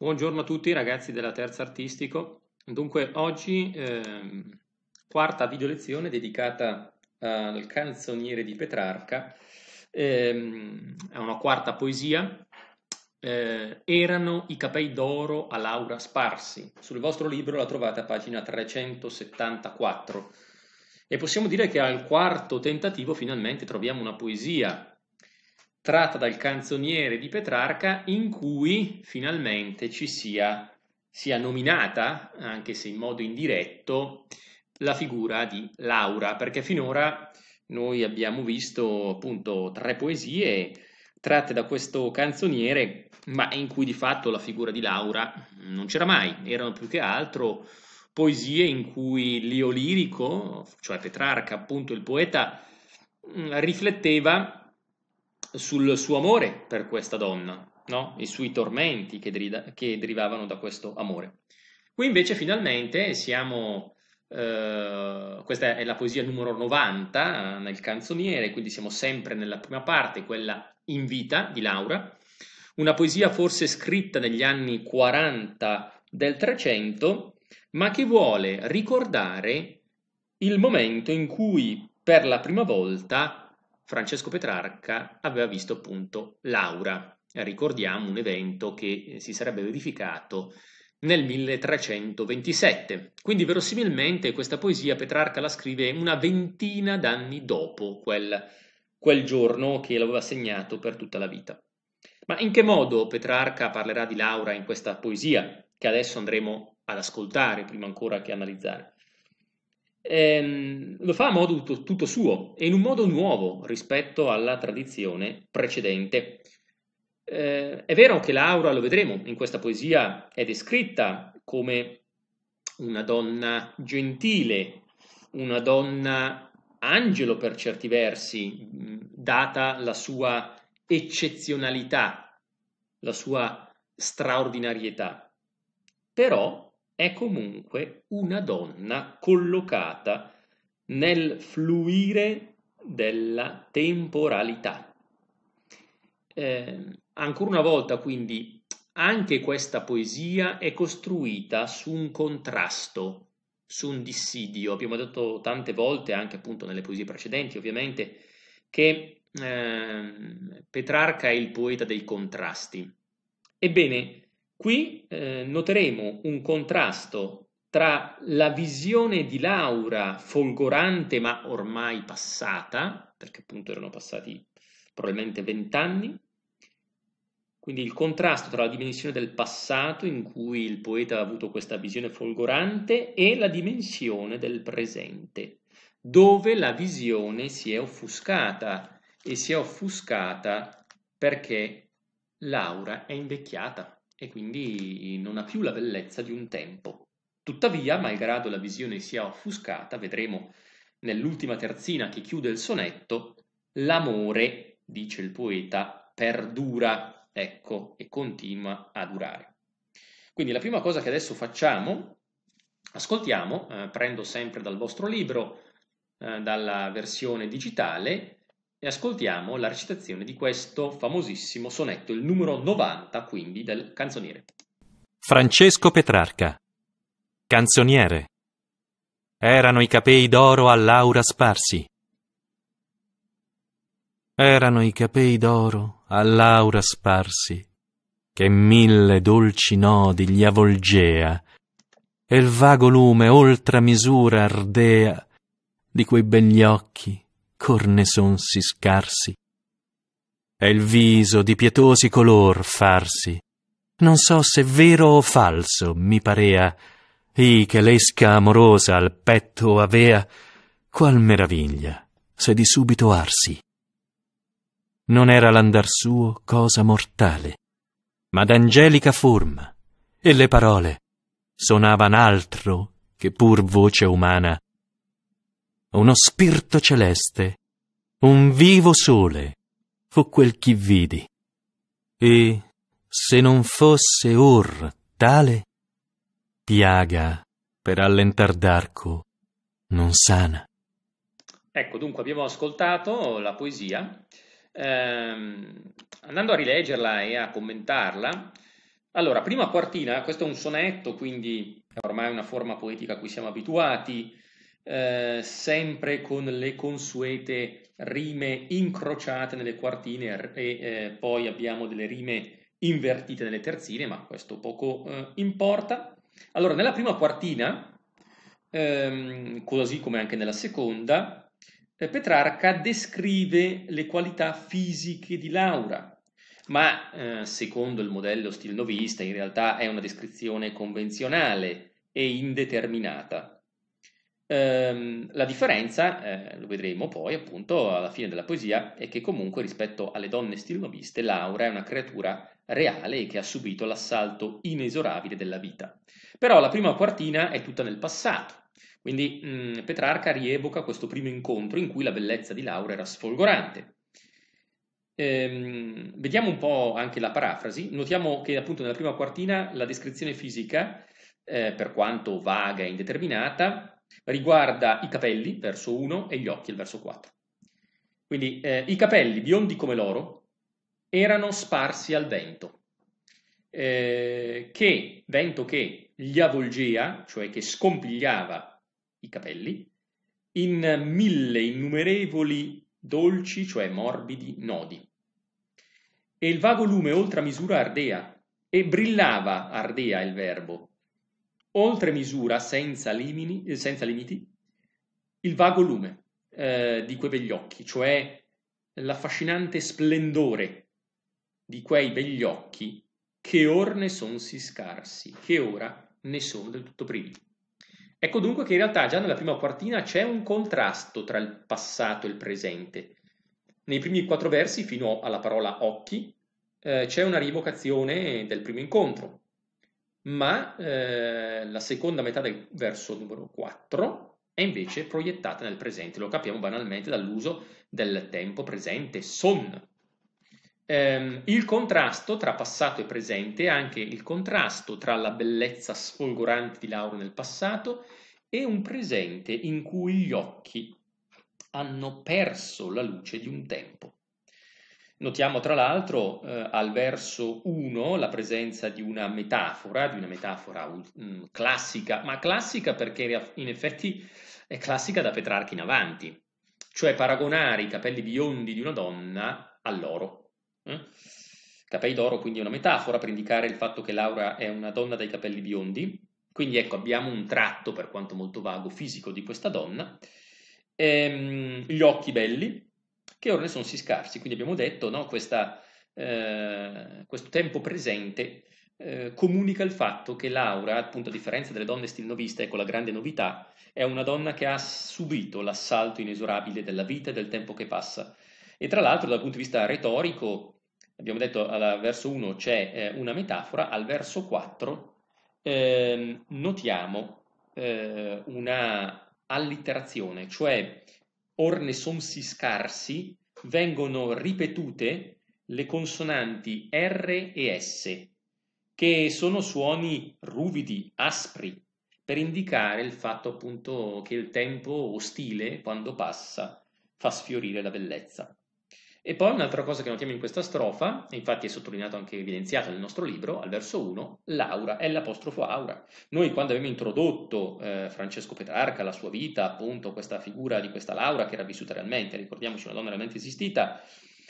Buongiorno a tutti ragazzi della Terza Artistico. Dunque oggi ehm, quarta video lezione dedicata al canzoniere di Petrarca, ehm, è una quarta poesia. Eh, erano i capelli d'oro a Laura sparsi. Sul vostro libro la trovate a pagina 374. E possiamo dire che al quarto tentativo finalmente troviamo una poesia tratta dal canzoniere di Petrarca in cui finalmente ci sia, sia nominata, anche se in modo indiretto, la figura di Laura, perché finora noi abbiamo visto appunto tre poesie tratte da questo canzoniere, ma in cui di fatto la figura di Laura non c'era mai, erano più che altro poesie in cui l'io lirico, cioè Petrarca, appunto il poeta, rifletteva sul suo amore per questa donna, no? i suoi tormenti che, derida, che, derivavano da questo amore. Qui invece finalmente siamo, eh, questa è la poesia numero 90 eh, nel canzoniere, quindi siamo sempre nella prima parte, quella in vita di Laura, una poesia forse scritta negli anni 40 del 300, ma che vuole ricordare il momento in cui per la prima volta Francesco Petrarca aveva visto appunto Laura, ricordiamo un evento che eh, si sarebbe verificato nel 1327. Quindi verosimilmente questa poesia Petrarca la scrive una ventina d'anni dopo quel, quel giorno che l'aveva segnato per tutta la vita. Ma in che modo Petrarca parlerà di Laura in questa poesia che adesso andremo ad ascoltare prima ancora che analizzare? ehm, lo fa a modo tutto, tutto suo e in un modo nuovo rispetto alla tradizione precedente. Eh, è vero che Laura, lo vedremo, in questa poesia è descritta come una donna gentile, una donna angelo per certi versi, data la sua eccezionalità, la sua straordinarietà. Però è comunque una donna collocata nel fluire della temporalità. Eh, ancora una volta, quindi, anche questa poesia è costruita su un contrasto, su un dissidio. Abbiamo detto tante volte, anche appunto nelle poesie precedenti, ovviamente, che eh, Petrarca è il poeta dei contrasti. Ebbene, Qui eh, noteremo un contrasto tra la visione di Laura folgorante ma ormai passata, perché appunto erano passati probabilmente vent'anni, quindi il contrasto tra la dimensione del passato in cui il poeta ha avuto questa visione folgorante e la dimensione del presente, dove la visione si è offuscata e si è offuscata perché Laura è invecchiata e quindi non ha più la bellezza di un tempo. Tuttavia, malgrado la visione sia offuscata, vedremo nell'ultima terzina che chiude il sonetto, l'amore, dice il poeta, perdura, ecco, e continua a durare. Quindi la prima cosa che adesso facciamo, ascoltiamo, eh, prendo sempre dal vostro libro, eh, dalla versione digitale, e ascoltiamo la recitazione di questo famosissimo sonetto, il numero 90 quindi del canzoniere. Francesco Petrarca, canzoniere. Erano i capei d'oro all'aura sparsi. Erano i capei d'oro all'aura sparsi, che mille dolci nodi gli avvolgea, e il vago lume oltre misura ardea di quei begli occhi son si scarsi. È il viso di pietosi color farsi. Non so se vero o falso, mi parea, i che l'esca amorosa al petto avea, qual meraviglia, se di subito arsi. Non era l'andar suo cosa mortale, ma d'angelica forma, e le parole sonavan altro che pur voce umana uno spirito celeste, un vivo sole, fu quel chi vidi. E se non fosse or tale, piaga per allentar d'arco non sana. Ecco, dunque abbiamo ascoltato la poesia. Ehm, andando a rileggerla e a commentarla, allora, prima quartina, questo è un sonetto, quindi è ormai una forma poetica a cui siamo abituati, eh, sempre con le consuete rime incrociate nelle quartine e eh, poi abbiamo delle rime invertite nelle terzine, ma questo poco eh, importa. Allora, nella prima quartina, ehm, così come anche nella seconda, eh, Petrarca descrive le qualità fisiche di Laura, ma eh, secondo il modello stilnovista in realtà è una descrizione convenzionale e indeterminata. Ehm, la differenza, eh, lo vedremo poi appunto alla fine della poesia, è che comunque rispetto alle donne stilnoviste Laura è una creatura reale e che ha subito l'assalto inesorabile della vita. Però la prima quartina è tutta nel passato, quindi mh, mm, Petrarca rievoca questo primo incontro in cui la bellezza di Laura era sfolgorante. Ehm, vediamo un po' anche la parafrasi, notiamo che appunto nella prima quartina la descrizione fisica, eh, per quanto vaga e indeterminata, Riguarda i capelli, verso 1, e gli occhi, il verso 4. Quindi eh, i capelli, biondi come l'oro, erano sparsi al vento, eh, che, vento che li avvolgea, cioè che scompigliava i capelli, in mille innumerevoli dolci, cioè morbidi nodi. E il vago lume oltre a misura ardea, e brillava, ardea il verbo, oltre misura, senza, limini, eh, senza limiti, il vago lume eh, di quei begli occhi, cioè l'affascinante splendore di quei begli occhi che or ne son si scarsi, che ora ne sono del tutto privi. Ecco dunque che in realtà già nella prima quartina c'è un contrasto tra il passato e il presente. Nei primi quattro versi, fino alla parola occhi, eh, c'è una rievocazione del primo incontro, ma eh, la seconda metà del verso numero 4 è invece proiettata nel presente, lo capiamo banalmente dall'uso del tempo presente, son. Eh, il contrasto tra passato e presente è anche il contrasto tra la bellezza sfolgorante di Laura nel passato e un presente in cui gli occhi hanno perso la luce di un tempo. Notiamo tra l'altro eh, al verso 1 la presenza di una metafora, di una metafora mh, mm, classica, ma classica perché in effetti è classica da Petrarchi in avanti, cioè paragonare i capelli biondi di una donna all'oro. Eh? Capelli d'oro quindi è una metafora per indicare il fatto che Laura è una donna dai capelli biondi, quindi ecco abbiamo un tratto, per quanto molto vago, fisico di questa donna, ehm, gli occhi belli, che ora ne sono si scarsi. Quindi abbiamo detto no, questa, eh, questo tempo presente eh, comunica il fatto che Laura, appunto a differenza delle donne stilnoviste, ecco la grande novità, è una donna che ha subito l'assalto inesorabile della vita e del tempo che passa. E tra l'altro dal punto di vista retorico, abbiamo detto al verso 1 c'è eh, una metafora, al verso 4 ehm, notiamo eh, una allitterazione, cioè or ne somsi scarsi, vengono ripetute le consonanti R e S, che sono suoni ruvidi, aspri, per indicare il fatto appunto che il tempo ostile, quando passa, fa sfiorire la bellezza. E poi un'altra cosa che notiamo in questa strofa, infatti è sottolineato anche evidenziato nel nostro libro, al verso 1, l'aura è l'apostrofo aura. Noi quando abbiamo introdotto eh, Francesco Petrarca, la sua vita, appunto questa figura di questa Laura che era vissuta realmente, ricordiamoci una donna realmente esistita,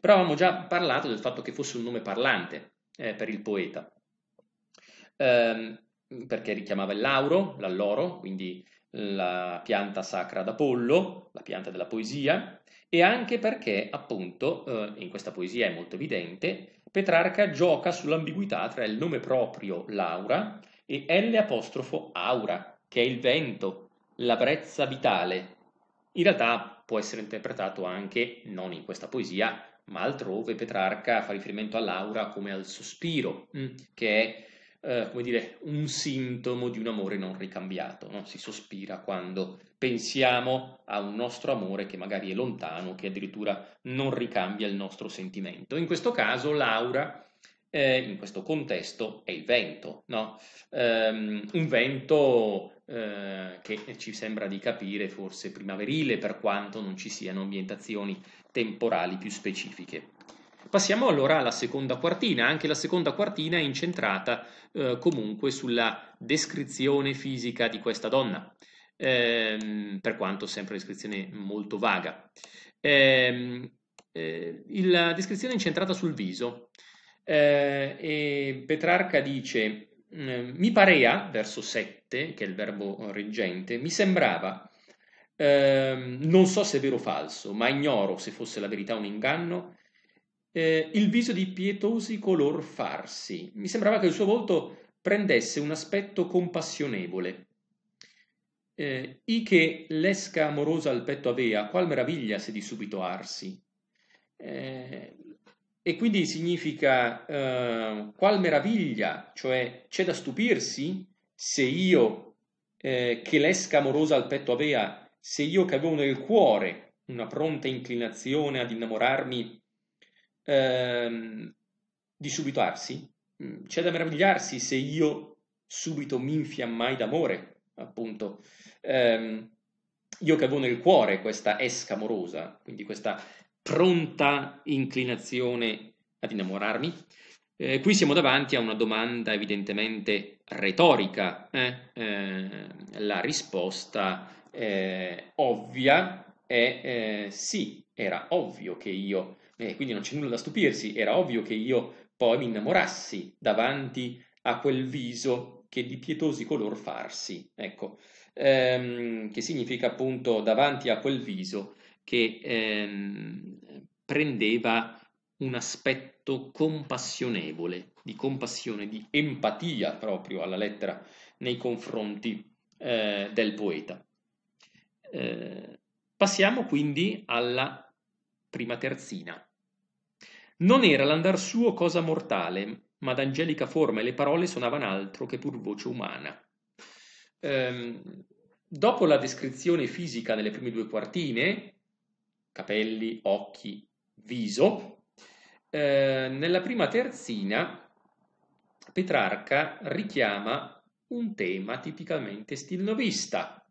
però avevamo già parlato del fatto che fosse un nome parlante eh, per il poeta, ehm, perché richiamava il lauro, l'alloro, quindi la pianta sacra d'Apollo, la pianta della poesia, e anche perché, appunto, eh, in questa poesia è molto evidente, Petrarca gioca sull'ambiguità tra il nome proprio Laura e L'Aura, che è il vento, la brezza vitale. In realtà può essere interpretato anche, non in questa poesia, ma altrove Petrarca fa riferimento all'aura come al sospiro, mm, che è eh, come dire, un sintomo di un amore non ricambiato, no? si sospira quando pensiamo a un nostro amore che magari è lontano, che addirittura non ricambia il nostro sentimento. In questo caso Laura, eh, in questo contesto, è il vento, no? um, un vento eh, che ci sembra di capire forse primaverile per quanto non ci siano ambientazioni temporali più specifiche. Passiamo allora alla seconda quartina, anche la seconda quartina è incentrata eh, comunque sulla descrizione fisica di questa donna, ehm, per quanto sempre una descrizione molto vaga. Ehm, eh, la descrizione è incentrata sul viso eh, e Petrarca dice mm, mi parea, verso 7, che è il verbo reggente, mi sembrava, ehm, non so se è vero o falso, ma ignoro se fosse la verità o un inganno, eh, il viso di pietosi color farsi. Mi sembrava che il suo volto prendesse un aspetto compassionevole. Eh, I che l'esca amorosa al petto avea, qual meraviglia se di subito arsi. Eh, e quindi significa eh, qual meraviglia, cioè c'è da stupirsi se io eh, che l'esca amorosa al petto avea, se io che avevo nel cuore una pronta inclinazione ad innamorarmi ehm, di arsi. Mm, c'è da meravigliarsi se io subito mi infiammai d'amore, appunto. Ehm, io che avevo nel cuore questa esca amorosa, quindi questa pronta inclinazione ad innamorarmi. Eh, qui siamo davanti a una domanda evidentemente retorica, eh? Eh, la risposta eh, ovvia è eh, sì, era ovvio che io e eh, quindi non c'è nulla da stupirsi, era ovvio che io poi mi innamorassi davanti a quel viso che di pietosi color farsi, ecco, ehm, che significa appunto davanti a quel viso che ehm, prendeva un aspetto compassionevole, di compassione, di empatia proprio alla lettera nei confronti eh, del poeta. Eh, passiamo quindi alla prima terzina. Non era l'andar suo cosa mortale, ma d'angelica forma e le parole suonavano altro che pur voce umana. Ehm, dopo la descrizione fisica delle prime due quartine, capelli, occhi, viso, eh, nella prima terzina Petrarca richiama un tema tipicamente stilnovista,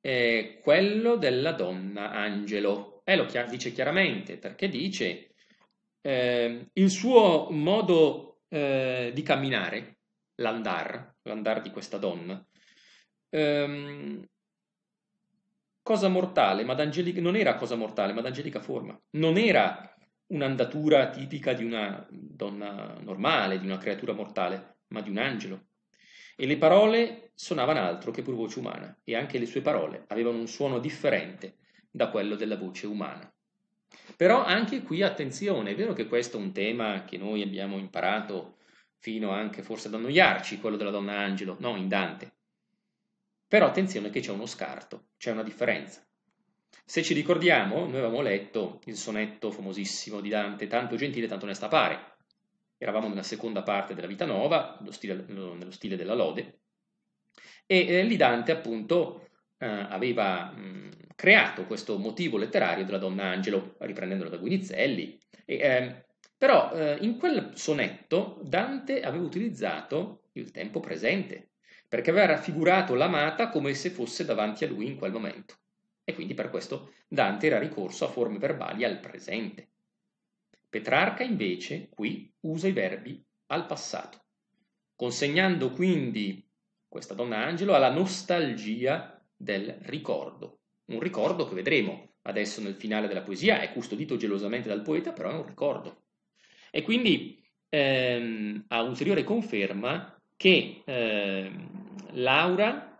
eh, quello della donna angelo. E eh, lo dice chiaramente perché dice eh, il suo modo eh, di camminare, l'andar, l'andar di questa donna, ehm, cosa mortale, ma d'angelica, non era cosa mortale, ma d'angelica forma, non era un'andatura tipica di una donna normale, di una creatura mortale, ma di un angelo. E le parole suonavano altro che pur voce umana, e anche le sue parole avevano un suono differente da quello della voce umana. Però anche qui attenzione, è vero che questo è un tema che noi abbiamo imparato fino anche forse ad annoiarci, quello della donna Angelo, no, in Dante. Però attenzione che c'è uno scarto, c'è una differenza. Se ci ricordiamo, noi avevamo letto il sonetto famosissimo di Dante, tanto gentile, tanto onesta pare. Eravamo nella seconda parte della Vita Nova, nello stile, nello stile della lode, e eh, lì Dante appunto eh, aveva mh, mm, creato questo motivo letterario della donna Angelo, riprendendolo da Guinizelli. E, eh, però eh, in quel sonetto Dante aveva utilizzato il tempo presente, perché aveva raffigurato l'amata come se fosse davanti a lui in quel momento. E quindi per questo Dante era ricorso a forme verbali al presente. Petrarca invece qui usa i verbi al passato, consegnando quindi questa donna Angelo alla nostalgia del ricordo, un ricordo che vedremo adesso nel finale della poesia, è custodito gelosamente dal poeta, però è un ricordo. E quindi ehm, a ulteriore conferma che ehm, Laura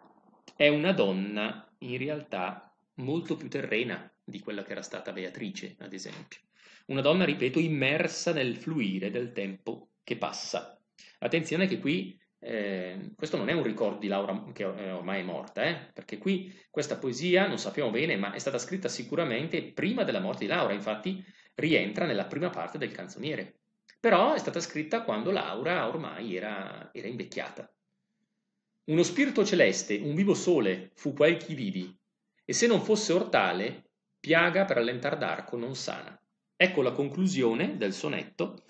è una donna in realtà molto più terrena di quella che era stata Beatrice, ad esempio. Una donna, ripeto, immersa nel fluire del tempo che passa. Attenzione che qui Ehm, questo non è un ricordo di Laura che ormai è morta, eh, perché qui questa poesia non sappiamo bene, ma è stata scritta sicuramente prima della morte di Laura, infatti rientra nella prima parte del canzoniere. Però è stata scritta quando Laura ormai era, era invecchiata. Uno spirito celeste, un vivo sole, fu quel chi vidi, e se non fosse ortale, piaga per allentar d'arco non sana. Ecco la conclusione del sonetto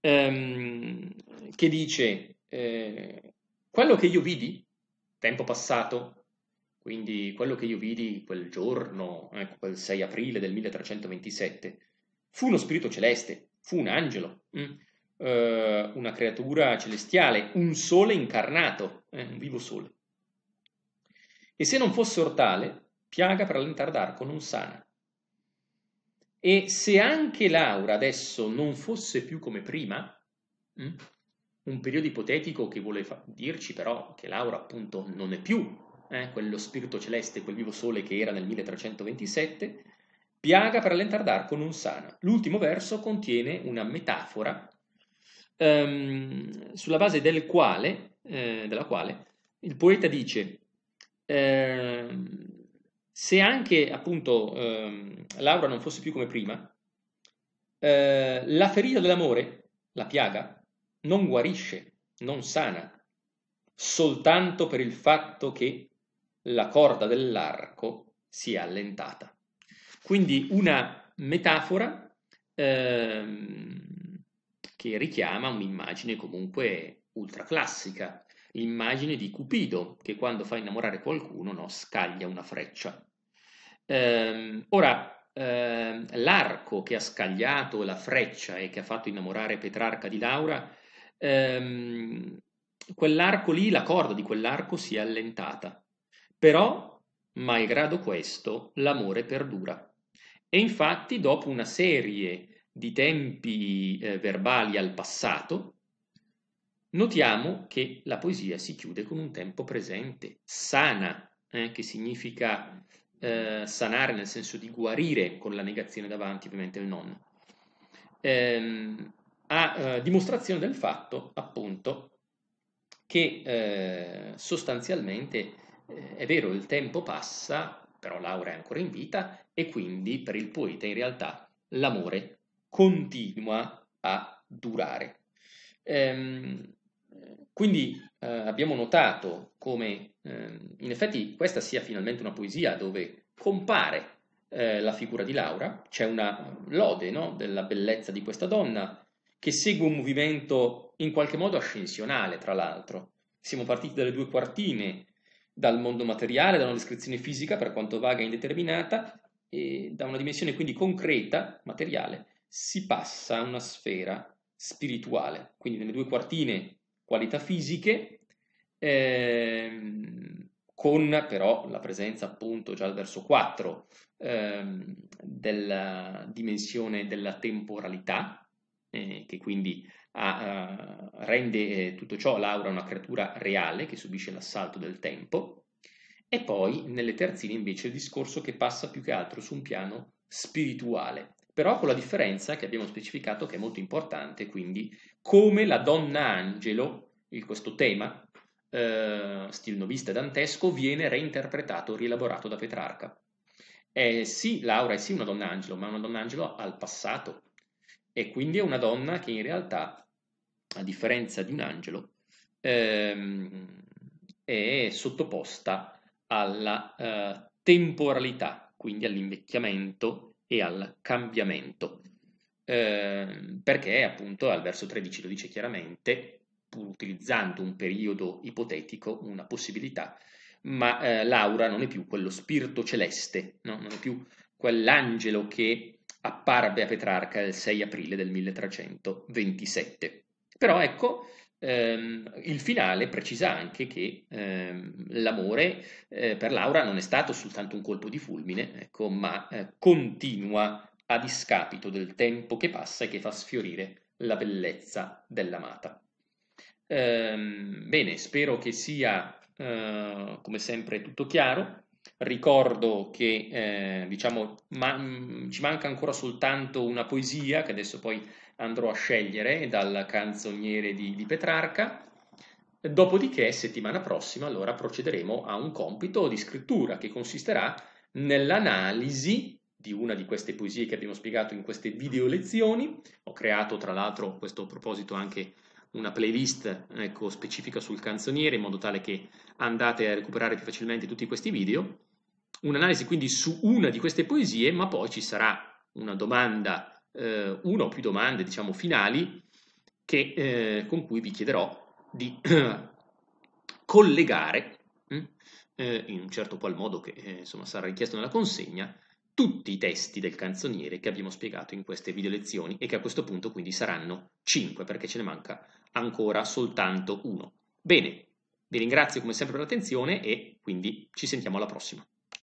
ehm, che dice eh, quello che io vidi, tempo passato, quindi quello che io vidi quel giorno, ecco, quel 6 aprile del 1327, fu uno spirito celeste, fu un angelo, mh, mm? eh, una creatura celestiale, un sole incarnato, eh, un vivo sole. E se non fosse ortale, piaga per allentare d'arco non sana. E se anche Laura adesso non fosse più come prima, mh, mm? un periodo ipotetico che vuole fa- dirci però che Laura appunto non è più eh, quello spirito celeste, quel vivo sole che era nel 1327, piaga per allentardar con un sana. L'ultimo verso contiene una metafora ehm, sulla base del quale, eh, della quale il poeta dice ehm, se anche appunto ehm, Laura non fosse più come prima, eh, la ferita dell'amore, la piaga, non guarisce, non sana, soltanto per il fatto che la corda dell'arco si è allentata. Quindi una metafora ehm, che richiama un'immagine comunque ultraclassica, l'immagine di Cupido che quando fa innamorare qualcuno no, scaglia una freccia. Ehm, ora, ehm, l'arco che ha scagliato la freccia e che ha fatto innamorare Petrarca di Laura ehm, quell'arco lì, la corda di quell'arco si è allentata. Però, malgrado questo, l'amore perdura. E infatti, dopo una serie di tempi eh, verbali al passato, notiamo che la poesia si chiude con un tempo presente, sana, eh, che significa eh, sanare nel senso di guarire, con la negazione davanti ovviamente il non. Ehm, a eh, dimostrazione del fatto, appunto, che eh, sostanzialmente eh, è vero, il tempo passa, però Laura è ancora in vita e quindi per il poeta in realtà l'amore continua a durare. Ehm, quindi eh, abbiamo notato come ehm, in effetti questa sia finalmente una poesia dove compare eh, la figura di Laura, c'è una lode no, della bellezza di questa donna, che segue un movimento in qualche modo ascensionale, tra l'altro. Siamo partiti dalle due quartine, dal mondo materiale, da una descrizione fisica, per quanto vaga e indeterminata, e da una dimensione quindi concreta, materiale, si passa a una sfera spirituale. Quindi nelle due quartine qualità fisiche, ehm, con però la presenza appunto già al verso 4 ehm, della dimensione della temporalità, eh, che quindi ha, uh, rende eh, tutto ciò Laura una creatura reale che subisce l'assalto del tempo, e poi nelle terzine invece il discorso che passa più che altro su un piano spirituale, però con la differenza che abbiamo specificato che è molto importante, quindi come la donna angelo, questo tema, eh, stil novista dantesco, viene reinterpretato, rielaborato da Petrarca. È eh, sì Laura è sì una donna angelo, ma una donna angelo al passato, e quindi è una donna che in realtà, a differenza di un angelo, ehm, è sottoposta alla eh, temporalità, quindi all'invecchiamento e al cambiamento. Eh, perché appunto al verso 13 lo dice chiaramente, pur utilizzando un periodo ipotetico, una possibilità, ma eh, Laura non è più quello spirito celeste, no? non è più quell'angelo che apparve a Petrarca il 6 aprile del 1327. Però ecco, ehm, il finale precisa anche che ehm, l'amore eh, per Laura non è stato soltanto un colpo di fulmine, ecco, ma eh, continua a discapito del tempo che passa e che fa sfiorire la bellezza dell'amata. Ehm, bene, spero che sia eh, come sempre tutto chiaro ricordo che eh, diciamo, ma, mh, mm, ci manca ancora soltanto una poesia che adesso poi andrò a scegliere dal canzoniere di, di Petrarca. Dopodiché, settimana prossima, allora procederemo a un compito di scrittura che consisterà nell'analisi di una di queste poesie che abbiamo spiegato in queste video lezioni. Ho creato, tra l'altro, a questo proposito anche una playlist ecco, specifica sul canzoniere in modo tale che andate a recuperare più facilmente tutti questi video, un'analisi quindi su una di queste poesie, ma poi ci sarà una domanda, eh, una o più domande, diciamo, finali, che, eh, con cui vi chiederò di collegare, mm, eh, in un certo qual modo che eh, insomma, sarà richiesto nella consegna, tutti i testi del canzoniere che abbiamo spiegato in queste video lezioni e che a questo punto quindi saranno 5 perché ce ne manca ancora soltanto uno. Bene, vi ringrazio come sempre per l'attenzione e quindi ci sentiamo alla prossima.